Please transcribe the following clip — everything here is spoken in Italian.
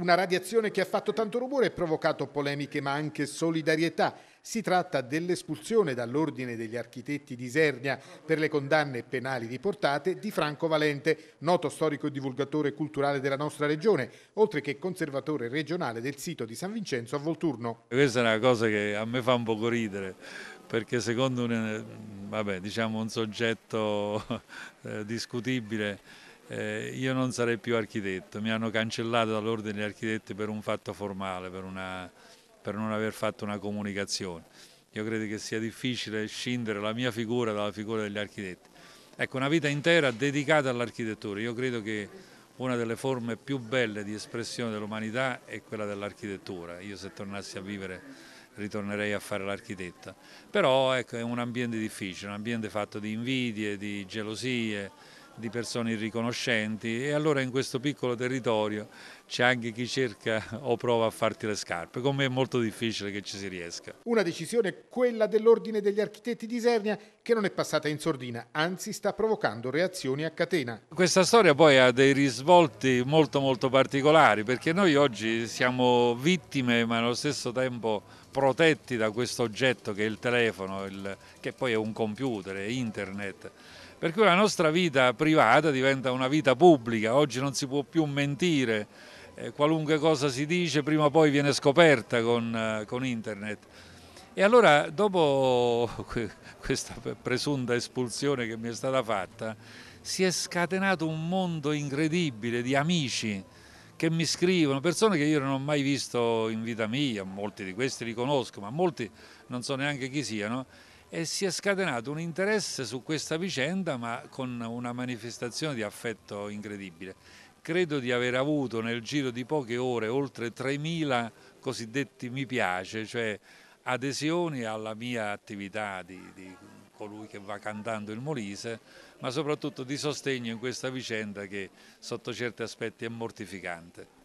Una radiazione che ha fatto tanto rumore e provocato polemiche ma anche solidarietà. Si tratta dell'espulsione dall'Ordine degli Architetti di Isernia per le condanne penali riportate di Franco Valente, noto storico e divulgatore culturale della nostra regione, oltre che conservatore regionale del sito di San Vincenzo a Volturno. Questa è una cosa che a me fa un poco ridere, perché secondo un, vabbè, diciamo un soggetto eh, discutibile eh, io non sarei più architetto, mi hanno cancellato dall'ordine degli architetti per un fatto formale, per, una, per non aver fatto una comunicazione. Io credo che sia difficile scindere la mia figura dalla figura degli architetti. Ecco, una vita intera dedicata all'architettura, io credo che una delle forme più belle di espressione dell'umanità è quella dell'architettura. Io se tornassi a vivere ritornerei a fare l'architetta. Però ecco, è un ambiente difficile, un ambiente fatto di invidie, di gelosie, di persone irriconoscenti e allora in questo piccolo territorio c'è anche chi cerca o prova a farti le scarpe, come è molto difficile che ci si riesca. Una decisione, quella dell'Ordine degli Architetti di Isernia, che non è passata in sordina, anzi sta provocando reazioni a catena. Questa storia poi ha dei risvolti molto molto particolari, perché noi oggi siamo vittime ma allo stesso tempo protetti da questo oggetto che è il telefono, il, che poi è un computer, è internet per cui la nostra vita privata diventa una vita pubblica, oggi non si può più mentire, eh, qualunque cosa si dice prima o poi viene scoperta con, eh, con internet. E allora dopo questa presunta espulsione che mi è stata fatta, si è scatenato un mondo incredibile di amici che mi scrivono, persone che io non ho mai visto in vita mia, molti di questi li conosco, ma molti non so neanche chi siano, e si è scatenato un interesse su questa vicenda ma con una manifestazione di affetto incredibile. Credo di aver avuto nel giro di poche ore oltre 3.000 cosiddetti mi piace, cioè adesioni alla mia attività di, di colui che va cantando il Molise, ma soprattutto di sostegno in questa vicenda che sotto certi aspetti è mortificante.